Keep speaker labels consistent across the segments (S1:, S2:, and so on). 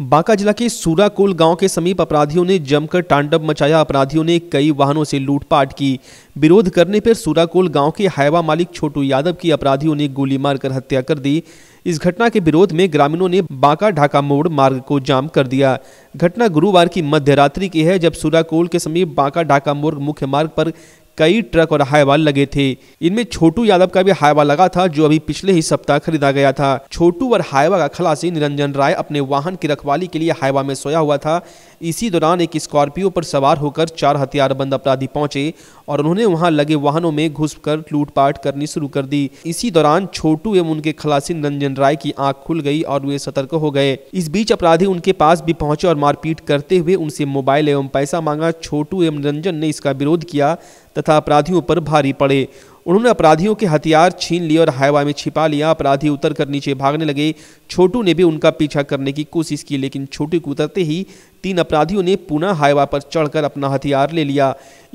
S1: बांका जिला के सूराकोल गांव के समीप अपराधियों ने जमकर तांडव मचाया अपराधियों ने कई वाहनों से लूटपाट की विरोध करने पर सूराकोल गांव के हैवा मालिक छोटू यादव की अपराधियों ने गोली मारकर हत्या कर दी इस घटना के विरोध में ग्रामीणों ने बांका ढाका मोड़ मार्ग को जाम कर दिया घटना गुरुवार की मध्यरात्रि की है जब सूराकोल के समीप बांका ढाका मोड़ मुख्य मार्ग पर कई ट्रक और हाईवा लगे थे इनमें छोटू यादव का भी हाईवा लगा था जो अभी पिछले ही सप्ताह खरीदा गया था छोटू और हाईवा का खलासी निरंजन राय अपने वाहन की रखवाली के लिए हाईवा में सोया हुआ था इसी दौरान एक स्कॉर्पियो पर सवार होकर चार हथियारबंद अपराधी पहुंचे और उन्होंने वहां लगे वाहनों में घुसकर लूटपाट करनी शुरू कर दी इसी दौरान छोटू एवं उनके खलासी रंजन राय की आंख खुल गई और वे सतर्क हो गए इस बीच अपराधी उनके पास भी पहुंचे और मारपीट करते हुए उनसे मोबाइल एवं पैसा मांगा छोटू एवं रंजन ने इसका विरोध किया तथा अपराधियों पर भारी पड़े उन्होंने अपराधियों के हथियार छीन लिए और हाईवा में छिपा लिया अपराधी उतर कर नीचे भागने लगे छोटू ने भी उनका पीछा करने की कोशिश की लेकिन छोटू को उतरते ही तीन अपराधियों ने पुनः हाईवा पर चढ़कर अपना हथियार ले लिया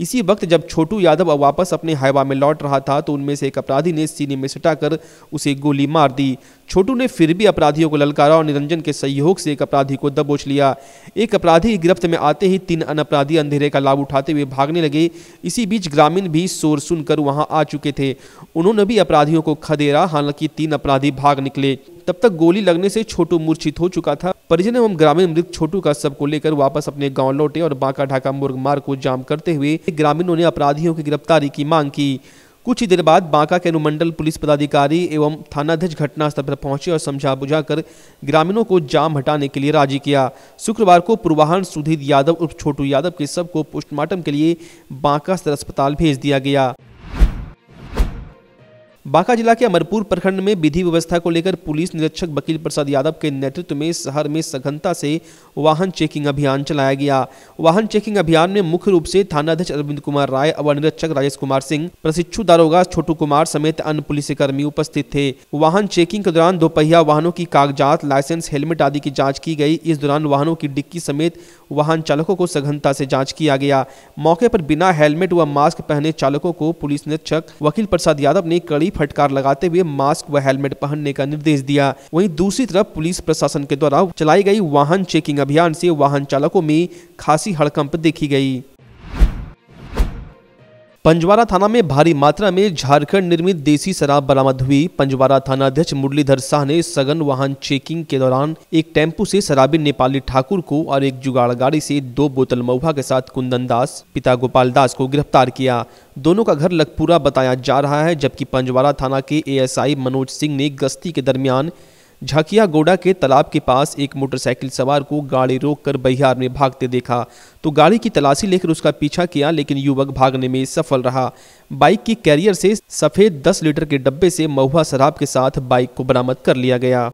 S1: इसी वक्त जब छोटू यादव वापस अपने हाईवा में लौट रहा था तो उनमें से एक अपराधी ने सीने में सटाकर उसे गोली मार दी छोटू ने फिर भी अपराधियों को ललकारा और निरंजन के सहयोग से एक अपराधी को दबोच लिया एक अपराधी गिरफ्त में आते ही तीन अन अपराधी अंधेरे का लाभ उठाते हुए भागने लगे इसी बीच ग्रामीण भी शोर सुनकर वहां आ चुके थे उन्होंने भी अपराधियों को खदेरा हालांकि तीन अपराधी भाग निकले तब तक गोली लगने से छोटू मूर्छित हो चुका था परिजन एवं ग्रामीण मृत छोटू का सबको लेकर वापस अपने गांव लौटे और बांका ढाका मुर्ग मार्ग को जाम करते हुए ग्रामीणों ने अपराधियों की गिरफ्तारी की मांग की कुछ ही देर बाद बांका के अनुमंडल पुलिस पदाधिकारी एवं थानाध्यक्ष घटनास्थल पर पहुंचे और समझा बुझाकर ग्रामीणों को जाम हटाने के लिए राजी किया शुक्रवार को पूर्वाहन सुधीर यादव उर्फ छोटू यादव के सब को पोस्टमार्टम के लिए बांका सदर अस्पताल भेज दिया गया बांका जिला के अमरपुर प्रखंड में विधि व्यवस्था को लेकर पुलिस निरीक्षक वकील प्रसाद यादव के नेतृत्व में शहर में सघनता से वाहन चेकिंग अभियान चलाया गया वाहन चेकिंग अभियान में मुख्य रूप से थानाध्यक्ष अरविंद कुमार राय अवर निरीक्षक राजेश कुमार सिंह प्रशिक्षु दारोगा छोटू कुमार समेत अन्य पुलिस कर्मी उपस्थित थे वाहन चेकिंग के दौरान दोपहिया वाहनों की कागजात लाइसेंस हेलमेट आदि की जाँच की गयी इस दौरान वाहनों की डिक्की समेत वाहन चालकों को सघनता से जाँच किया गया मौके पर बिना हेलमेट व मास्क पहने चालकों को पुलिस निरीक्षक वकील प्रसाद यादव ने कड़ी फटकार लगाते हुए मास्क व हेलमेट पहनने का निर्देश दिया वहीं दूसरी तरफ पुलिस प्रशासन के द्वारा चलाई गई वाहन चेकिंग अभियान से वाहन चालकों में खासी हड़कंप देखी गई पंजवारा थाना में भारी मात्रा में झारखंड निर्मित देसी शराब बरामद हुई पंजवारा थाना अध्यक्ष मुरलीधर शाह ने सघन वाहन चेकिंग के दौरान एक टेम्पो से शराबी नेपाली ठाकुर को और एक जुगाड़ गाड़ी से दो बोतल महुआ के साथ कुंदन दास पिता गोपाल दास को गिरफ्तार किया दोनों का घर लखपुरा बताया जा रहा है जबकि पंजवारा थाना के ए मनोज सिंह ने गश्ती के दरमियान झाकिया गोडा के तालाब के पास एक मोटरसाइकिल सवार को गाड़ी रोककर बहियार में भागते देखा तो गाड़ी की तलाशी लेकर उसका पीछा किया लेकिन युवक भागने में सफल रहा बाइक की कैरियर से सफेद 10 लीटर के डब्बे से महुआ शराब के साथ बाइक को बरामद कर लिया गया